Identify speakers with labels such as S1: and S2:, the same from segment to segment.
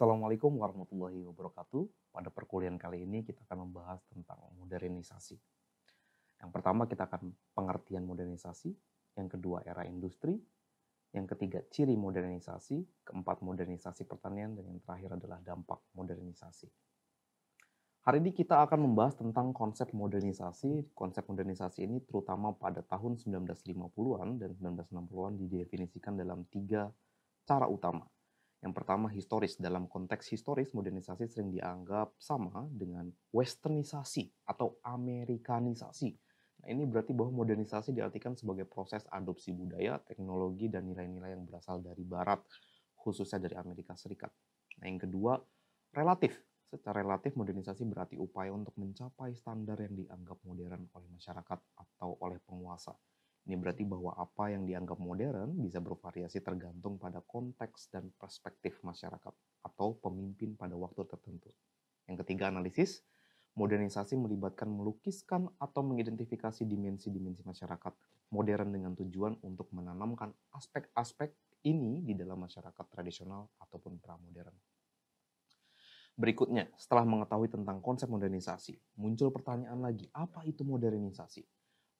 S1: Assalamualaikum warahmatullahi wabarakatuh. Pada perkuliahan kali ini kita akan membahas tentang modernisasi. Yang pertama kita akan pengertian modernisasi, yang kedua era industri, yang ketiga ciri modernisasi, keempat modernisasi pertanian, dan yang terakhir adalah dampak modernisasi. Hari ini kita akan membahas tentang konsep modernisasi. Konsep modernisasi ini terutama pada tahun 1950-an dan 1960-an didefinisikan dalam tiga cara utama, yang pertama historis. Dalam konteks historis, modernisasi sering dianggap sama dengan westernisasi atau amerikanisasi. Nah, ini berarti bahwa modernisasi diartikan sebagai proses adopsi budaya, teknologi, dan nilai-nilai yang berasal dari barat, khususnya dari Amerika Serikat. Nah, yang kedua, relatif. Secara relatif, modernisasi berarti upaya untuk mencapai standar yang dianggap modern oleh masyarakat atau oleh penguasa. Ini berarti bahwa apa yang dianggap modern bisa bervariasi tergantung pada konteks dan perspektif masyarakat atau pemimpin pada waktu tertentu. Yang ketiga, analisis. Modernisasi melibatkan melukiskan atau mengidentifikasi dimensi-dimensi masyarakat modern dengan tujuan untuk menanamkan aspek-aspek ini di dalam masyarakat tradisional ataupun pramodern. Berikutnya, setelah mengetahui tentang konsep modernisasi, muncul pertanyaan lagi, apa itu modernisasi?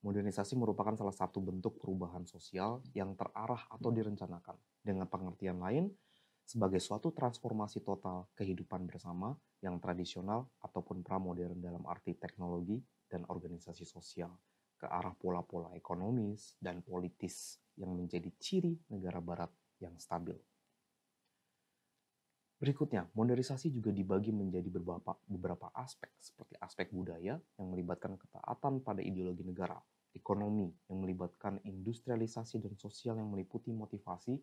S1: Modernisasi merupakan salah satu bentuk perubahan sosial yang terarah atau direncanakan. Dengan pengertian lain, sebagai suatu transformasi total kehidupan bersama yang tradisional ataupun pramodern dalam arti teknologi dan organisasi sosial ke arah pola-pola ekonomis dan politis yang menjadi ciri negara barat yang stabil. Berikutnya, modernisasi juga dibagi menjadi beberapa, beberapa aspek, seperti aspek budaya yang melibatkan ketaatan pada ideologi negara, ekonomi yang melibatkan industrialisasi dan sosial yang meliputi motivasi,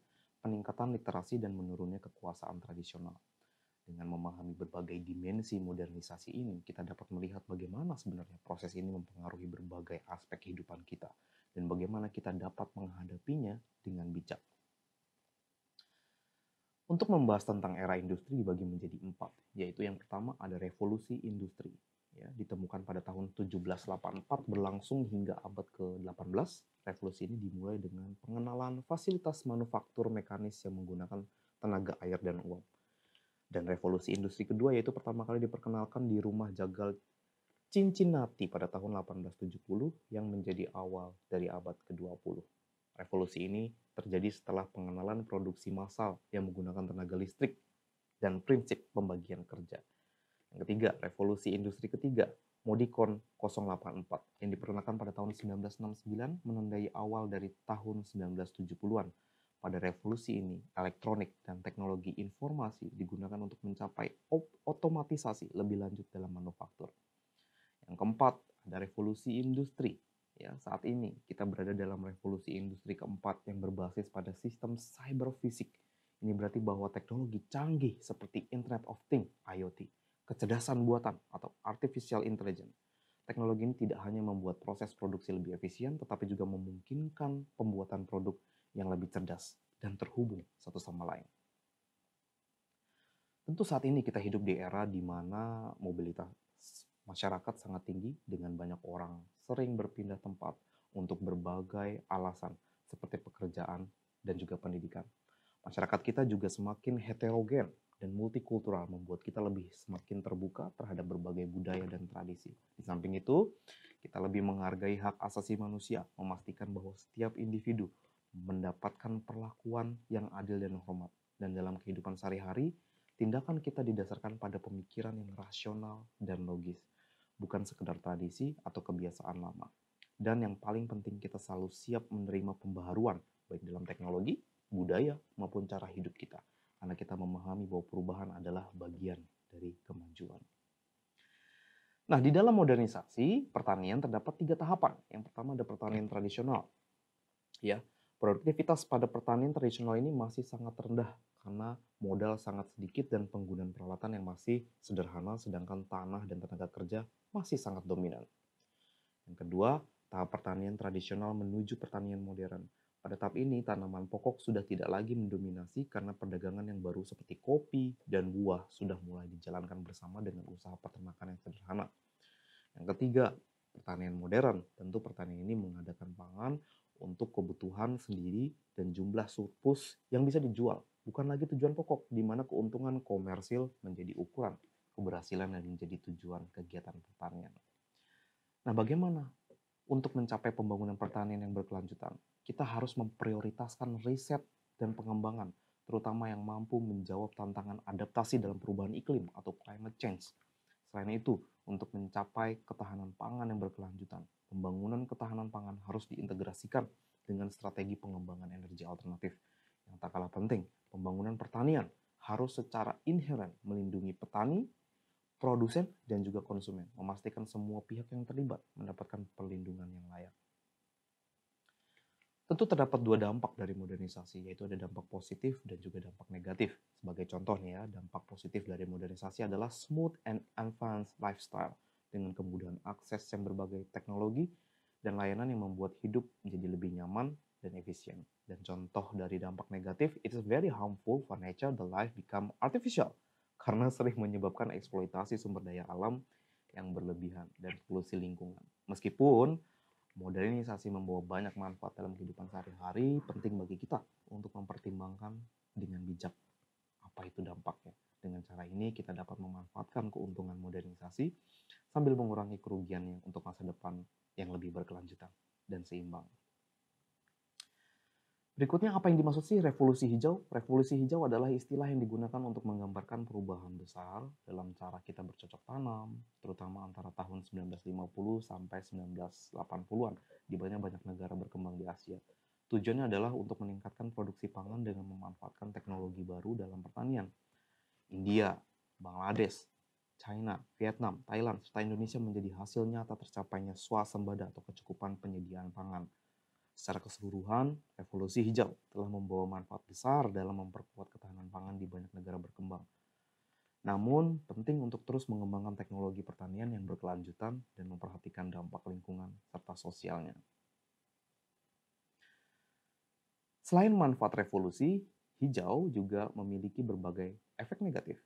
S1: peningkatan literasi, dan menurunnya kekuasaan tradisional. Dengan memahami berbagai dimensi modernisasi ini, kita dapat melihat bagaimana sebenarnya proses ini mempengaruhi berbagai aspek kehidupan kita dan bagaimana kita dapat menghadapinya dengan bijak. Untuk membahas tentang era industri dibagi menjadi empat, yaitu yang pertama ada revolusi industri, ya, ditemukan pada tahun 1784 berlangsung hingga abad ke-18. Revolusi ini dimulai dengan pengenalan fasilitas manufaktur mekanis yang menggunakan tenaga air dan uap. Dan revolusi industri kedua yaitu pertama kali diperkenalkan di rumah jagal Cincinnati pada tahun 1870 yang menjadi awal dari abad ke-20. Revolusi ini terjadi setelah pengenalan produksi massal yang menggunakan tenaga listrik dan prinsip pembagian kerja. Yang ketiga, revolusi industri ketiga, Modicon 084 yang diperkenalkan pada tahun 1969 menandai awal dari tahun 1970-an. Pada revolusi ini, elektronik dan teknologi informasi digunakan untuk mencapai otomatisasi lebih lanjut dalam manufaktur. Yang keempat, ada revolusi industri. Ya, saat ini kita berada dalam revolusi industri keempat yang berbasis pada sistem cyber fisik. Ini berarti bahwa teknologi canggih seperti Internet of Things, IoT, kecerdasan buatan atau artificial intelligence. Teknologi ini tidak hanya membuat proses produksi lebih efisien, tetapi juga memungkinkan pembuatan produk yang lebih cerdas dan terhubung satu sama lain. Tentu saat ini kita hidup di era di mana mobilitas masyarakat sangat tinggi dengan banyak orang sering berpindah tempat untuk berbagai alasan seperti pekerjaan dan juga pendidikan. Masyarakat kita juga semakin heterogen dan multikultural membuat kita lebih semakin terbuka terhadap berbagai budaya dan tradisi. Di samping itu, kita lebih menghargai hak asasi manusia, memastikan bahwa setiap individu mendapatkan perlakuan yang adil dan hormat. Dan dalam kehidupan sehari-hari, tindakan kita didasarkan pada pemikiran yang rasional dan logis, bukan sekedar tradisi atau kebiasaan lama. Dan yang paling penting kita selalu siap menerima pembaharuan, baik dalam teknologi, budaya, maupun cara hidup kita karena kita memahami bahwa perubahan adalah bagian dari kemajuan. Nah, di dalam modernisasi pertanian terdapat tiga tahapan. Yang pertama ada pertanian tradisional. Ya, produktivitas pada pertanian tradisional ini masih sangat rendah karena modal sangat sedikit dan penggunaan peralatan yang masih sederhana sedangkan tanah dan tenaga kerja masih sangat dominan. Yang kedua, tahap pertanian tradisional menuju pertanian modern. Pada tahap ini, tanaman pokok sudah tidak lagi mendominasi karena perdagangan yang baru seperti kopi dan buah sudah mulai dijalankan bersama dengan usaha peternakan yang sederhana. Yang ketiga, pertanian modern. Tentu pertanian ini mengadakan pangan untuk kebutuhan sendiri dan jumlah surplus yang bisa dijual. Bukan lagi tujuan pokok, di mana keuntungan komersil menjadi ukuran. Keberhasilan yang menjadi tujuan kegiatan pertanian. Nah bagaimana untuk mencapai pembangunan pertanian yang berkelanjutan? kita harus memprioritaskan riset dan pengembangan, terutama yang mampu menjawab tantangan adaptasi dalam perubahan iklim atau climate change. Selain itu, untuk mencapai ketahanan pangan yang berkelanjutan, pembangunan ketahanan pangan harus diintegrasikan dengan strategi pengembangan energi alternatif. Yang tak kalah penting, pembangunan pertanian harus secara inheren melindungi petani, produsen, dan juga konsumen, memastikan semua pihak yang terlibat mendapatkan perlindungan yang layak. Tentu terdapat dua dampak dari modernisasi, yaitu ada dampak positif dan juga dampak negatif. Sebagai contoh nih ya, dampak positif dari modernisasi adalah smooth and advanced lifestyle dengan kemudahan akses yang berbagai teknologi dan layanan yang membuat hidup menjadi lebih nyaman dan efisien. Dan contoh dari dampak negatif, it is very harmful for nature the life become artificial karena sering menyebabkan eksploitasi sumber daya alam yang berlebihan dan polusi lingkungan. Meskipun Modernisasi membawa banyak manfaat dalam kehidupan sehari-hari, penting bagi kita untuk mempertimbangkan dengan bijak apa itu dampaknya. Dengan cara ini kita dapat memanfaatkan keuntungan modernisasi sambil mengurangi kerugian yang untuk masa depan yang lebih berkelanjutan dan seimbang. Berikutnya apa yang dimaksud sih revolusi hijau? Revolusi hijau adalah istilah yang digunakan untuk menggambarkan perubahan besar dalam cara kita bercocok tanam, terutama antara tahun 1950 sampai 1980-an di banyak banyak negara berkembang di Asia. Tujuannya adalah untuk meningkatkan produksi pangan dengan memanfaatkan teknologi baru dalam pertanian. India, Bangladesh, China, Vietnam, Thailand, serta Indonesia menjadi hasil nyata tercapainya swasembada atau kecukupan penyediaan pangan. Secara keseluruhan, revolusi hijau telah membawa manfaat besar dalam memperkuat ketahanan pangan di banyak negara berkembang. Namun, penting untuk terus mengembangkan teknologi pertanian yang berkelanjutan dan memperhatikan dampak lingkungan serta sosialnya. Selain manfaat revolusi, hijau juga memiliki berbagai efek negatif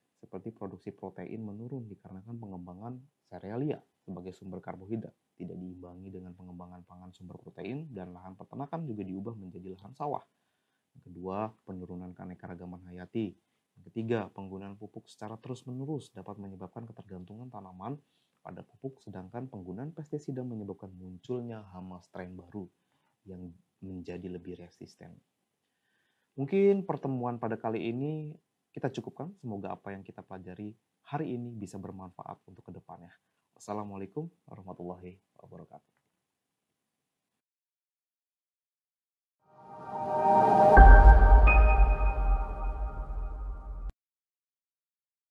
S1: Ketiga, penggunaan pupuk secara terus-menerus dapat menyebabkan ketergantungan tanaman pada pupuk, sedangkan penggunaan pestisida menyebabkan munculnya hama strain baru yang menjadi lebih resisten. Mungkin pertemuan pada kali ini kita cukupkan. Semoga apa yang kita pelajari hari ini bisa bermanfaat untuk kedepannya. Assalamualaikum warahmatullahi wabarakatuh.